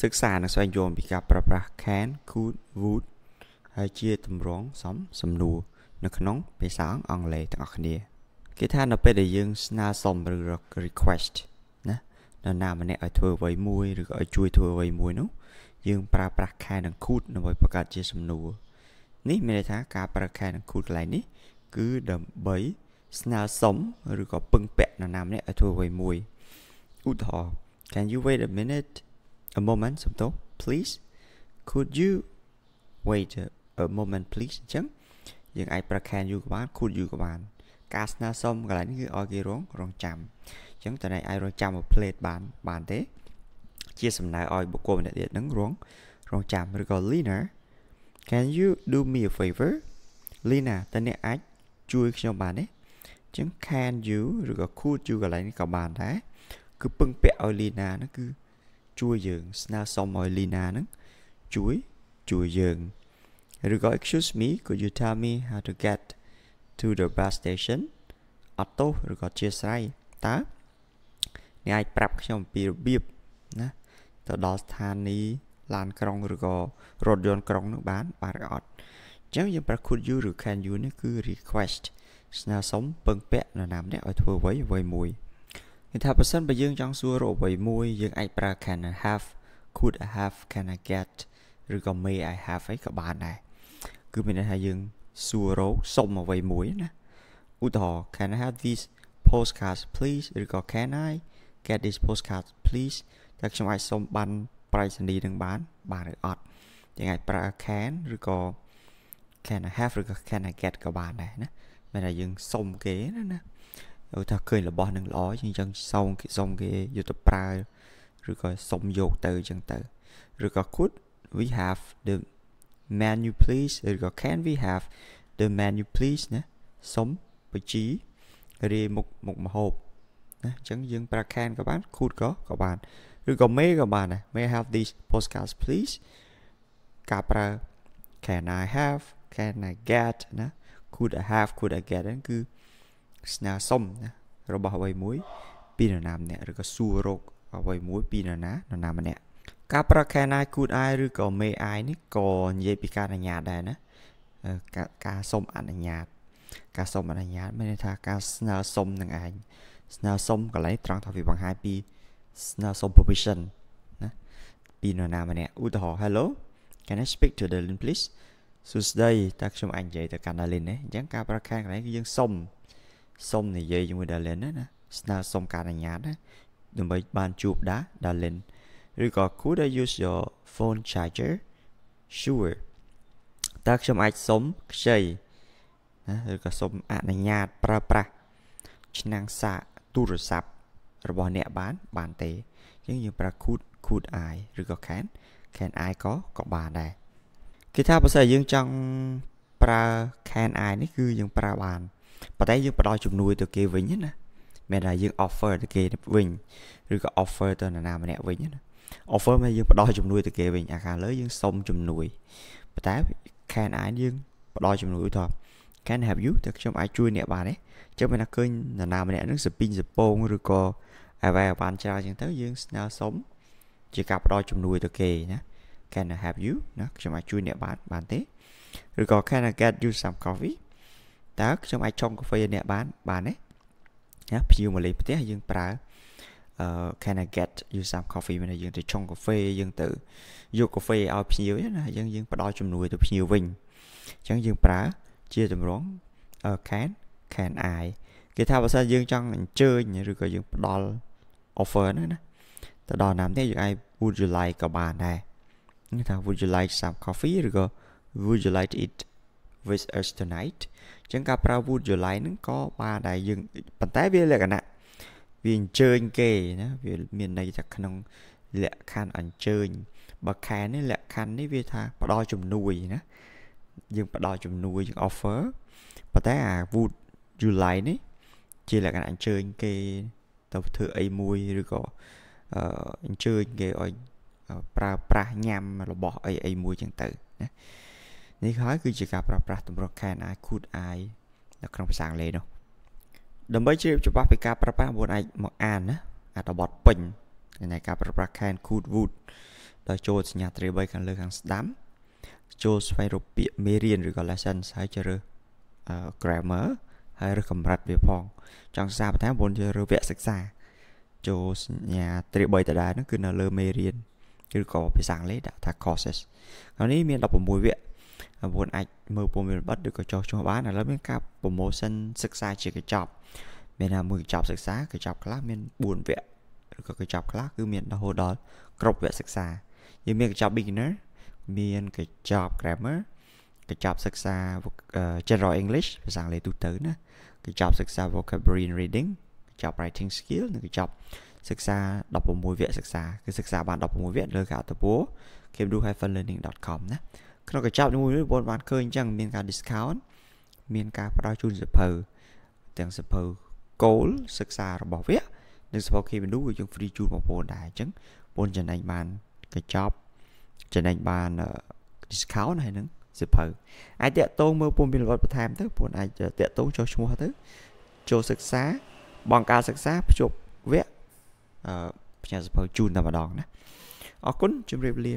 សិក្សានិងស្វែងយល់ពីការប្រើប្រាស់ can could would ហើយជាទម្រង់សំសំនួរនៅក្នុងភាសាអង់គ្លេសទាំងអស់គ្នា គេថានៅពេលដែលយើងស្នើសុំឬ request ណានរណាម្នាក់ឲ្យធ្វើអ្វីមួយឬក៏ឲ្យជួយធ្វើអ្វីមួយនោះ យើងប្រើប្រាស់ can និង could ដើម្បីបង្កើតជាសំនួរនេះមានន័យថាការប្រើ can និង could កន្លែងនេះគឺដើម្បីស្នើសុំឬក៏ពឹងពាក់នរណាម្នាក់ឲ្យធ្វើអ្វីមួយឧទាហរណ៍ Can you wait a minute a moment សំទោស please could you wait a moment please អញ្ចឹងយើងអាចប្រើ can you ក៏បាន could you ក៏បាន ការស្នើសុំកន្លែងនេះគឺឲ្យគេរងរងចាំអញ្ចឹងតើអ្នកអាចរងចាំមួយ plate បានបានទេ ជាសំណើឲ្យបុគ្គលម្នាក់ទៀតនឹងរងរងចាំឬក៏ Lina can you do me a favor Lina តើអ្នកអាចជួយខ្ញុំបានទេអញ្ចឹង can you ឬក៏ could you កន្លែងនេះក៏បានដែរគឺពឹងពាក់ឲ្យ Lina នោះគឺជួយយើងស្នើសុំឲ្យ Lina ហ្នឹងជួយជួយយើងឬក៏ excuse me could you tell me how to get to the bus station អត់ទោសឬក៏ជាស្រ័យតើអ្នកអាចប្រាប់ខ្ញុំពីរបៀបណាទៅដល់ស្ថានីយ៍ឡានក្រុងឬក៏រថយន្តក្រុងនោះបានបានឬអត់អញ្ចឹងយើងប្រ could you ឬ can you នេះគឺ request ស្នើសុំពឹងពាក់នរណាម្នាក់ឲ្យធ្វើអ្វីអ្វីមួយគេថាប្រសិនបើយើងចង់សួររកអ្វីមួយយើងអាចប្រើ can I have could I have can I get ឬក៏ may I have អីក៏បានដែរគឺមានន័យថាយើងសួររកសុំអ្វីមួយណាឧទាហរណ៍ can I have these postcards please ឬក៏ can I get these postcards please តើខ្ញុំអាចសុំបានប្រៃសនីនឹងបាន បានឬអត់យើងអាចប្រើ can ឬក៏ can I have ឬក៏ can I get ក៏បានដែរណាមានតែយើងសុំគេណាណាថាឃើញរបស់នឹងល្អអញ្ចឹងសុំគេសុំគេយកទៅប្រើឬក៏សុំយកទៅអញ្ចឹងទៅឬក៏ could we have the menu please ឬក៏ can we have the menu please ណាសុំបញ្ជីរាយមុខមុខម្ហូបណាអញ្ចឹងយើងប្រើ can ក៏បាន could ក៏ក៏បានឬក៏ may ក៏បានដែរ may I have these postcards please ការប្រើ can I have can I get ណា could I have could I get ហ្នឹងគឺស្នើសុំណារបស់អ្វីមួយពីនរណាម្នាក់ឬក៏សួររកអ្វីមួយពីនរណានរណាម្នាក់ការប្រកាសណាគូតអាយឬក៏មេអាយនេះក៏និយាយពីការអនុញ្ញាតដែរណាការសុំអនុញ្ញាត ការសុំអនុញ្ញាតមានន័យថាការស្នើសុំនឹងឯងស្នើសុំកន្លែងត្រង់ថាវាបង្ហាញពីស្នើសុំ permission ណាពីនរណាម្នាក់ឧទាហរណ៍ hello can i speak to delin please សួស្តីតើខ្ញុំអាចនិយាយទៅកាន់ delin ទេអញ្ចឹងការប្រកាសកន្លែងគឺយើងសុំសូមនិយាយជាមួយដាលិនណាណាស្នើសុំការអនុញ្ញាតណាដើម្បីបានជួបដាដាលិនឬក៏ could I use your phone charger sure តើខ្ញុំអាចសុំខ្ចីណាឬក៏សុំអនុញ្ញាត ប្រើប្រាស់ឆ្នាំងសាកទូរស័ព្ទរបស់អ្នកបានបានទេអញ្ចឹងយើងប្រើ could could I ឬក៏ can can I ក៏ក៏បានដែរគេថាបើសិនយើងចង់ប្រើ can I នេះគឺយើងប្រើបានប៉ុន្តែយើងផ្ដល់ជំនួយទៅគេវិញណាមានថាយើង offer ទៅគេវិញឬក៏ offer ទៅនរណាម្នាក់វិញណា offer មកយើងផ្ដល់ជំនួយទៅគេវិញអាខាងលើយើងសុំជំនួយប៉ុន្តែ can I យើងផ្ដល់ជំនួយថា can help you តែខ្ញុំអាចជួយអ្នកបានទេចឹងមិនថាឃើញនរណាម្នាក់នឹងសពីងសពងឬក៏អ្វីបានច្រើនចឹងទៅយើងស្នើសុំជាការផ្ដល់ជំនួយទៅគេណា can I help you ណាខ្ញុំអាចជួយអ្នកបានបានទេឬក៏ can I get you some coffee តើខ្ញុំអាចឆុងកាហ្វេអ្នកបានបានទេណាភ្ញៀវមកលេងផ្ទះយើងប្រើអឺ can I get you some coffee មានយើងទៅឆុងកាហ្វេយើងទៅយកកាហ្វេឲ្យភ្ញៀវណាយើងយើងផ្ដល់ជំនួយទៅភ្ញៀវវិញអញ្ចឹងយើងប្រើជាតម្រង can can I គេថាបើសិនយើងចង់អញ្ជើញឬក៏យើងផ្ដល់ offer ណាណាទៅដល់ណាមនេះយើងអាច would you like ក៏បានដែរគេថា would you like some coffee ឬក៏ would you like to eat with us tonight ចឹងការប្រើ would you like ហ្នឹងក៏បានដែរយើងប៉ុន្តែវាលក្ខណៈវាអញ្ជើញគេណាវាមានន័យថាក្នុងលក្ខខណ្ឌអញ្ជើញបើខែនេះលក្ខខណ្ឌនេះវាថាផ្ដល់ជំនួយណាយើងផ្ដល់ជំនួយយើង offer ប៉ុន្តែអា would you like នេះជាលក្ខណៈអញ្ជើញគេ ទៅធ្វើអីមួយឬក៏អញ្ជើញគេឲ្យប្រើប្រាស់ញ៉ាំរបស់អីអីមួយចឹងទៅណានេះហើយគឺជាការប្រើប្រាស់ទម្រង់ can I could I នៅក្នុងភាសាអង់គ្លេសនោះដើម្បីជ្រាបច្បាស់ពីការប្រើប្រាស់បងប្អូនអាចមកអានណាអត្ថបទពេញនៃការប្រើប្រាស់ can could would ដោយចូលសញ្ញាត្រី3ខាងលើខាងស្ដាំចូលស្វែងរកពាក្យមេរៀនឬក៏ lesson ហើយជ្រើស grammar ហើយឬកម្រិតវាផង ចង់សាបន្តែបងជ្រើសវគ្គសិក្សាចូលសញ្ញាត្រី3ដដែលហ្នឹងគឺនៅលើមេរៀនឬក៏ភាសាអង់គ្លេសដាក់ថា courses ហើយនេះមាន16វគ្គមុនអាចមើលពុំមានប័ណ្ណឬក៏ចោះឈ្មោះបានឥឡូវមានការ promotion សិក្សាជាកញ្ចប់មានថាមួយកញ្ចប់សិក្សាកញ្ចប់ខ្លះមាន4វគ្គឬក៏កញ្ចប់ខ្លះគឺមានរហូតដល់គ្រប់វគ្គសិក្សាយើងមានកញ្ចប់ beginner មានកញ្ចប់ grammar កញ្ចប់សិក្សា general english ភាសាអង់គ្លេសទូទៅណាកញ្ចប់សិក្សា vocabulary and reading កញ្ចប់ writing skill និងកញ្ចប់សិក្សា16វគ្គសិក្សាគឺសិក្សាបាន16វគ្គលើការអត្ថពល kemdu-learning.com ណាក្នុងកញ្ចប់នីមួយៗបងបានឃើញអញ្ចឹងមានការ discount មានការផ្ដល់ជូនសិភៅទាំងសិភៅ goal សិក្សារបស់វានិងសិភៅ key menu គឺយើង free ជូនបងប្អូនដែរអញ្ចឹងបងចំណេញបានកញ្ចប់ចំណេញបាន discount ហើយនឹងសិភៅអាចតាក់ទងមើលពុំមានលវត្តបន្ថែមទៅបងអាចតាក់ទងចុះឈ្មោះទៅចូលសិក្សាបងការសិក្សាភ្ជាប់វគ្គអឺផ្ញើសិភៅជូនតែម្ដងណាអរគុណជម្រាបលា